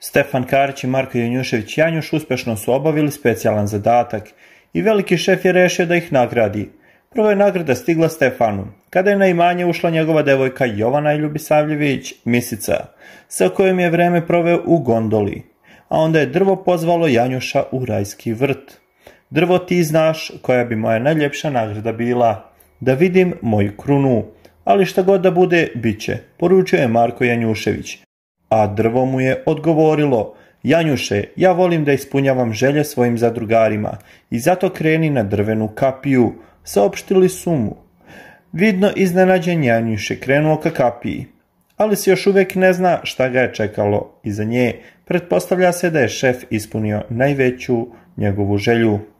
Stefan Karić i Marko Janjušević Janjuš uspješno su obavili specijalan zadatak i veliki šef je rešio da ih nagradi. Prva je nagrada stigla Stefanu, kada je na imanje ušla njegova devojka Jovana Ljubisavljević Misica, sa kojom je vreme proveo u gondoli, a onda je drvo pozvalo Janjuša u rajski vrt. Drvo ti znaš koja bi moja najljepša nagrada bila, da vidim moju krunu, ali šta god da bude, bit će, poručio je Marko Janjušević, a drvo mu je odgovorilo, Janjuše, ja volim da ispunjavam želje svojim zadrugarima i zato kreni na drvenu kapiju, saopštili su mu. Vidno iznenađen Janjuše krenuo ka kapiji, ali se još uvijek ne zna šta ga je čekalo. I za nje pretpostavlja se da je šef ispunio najveću njegovu želju.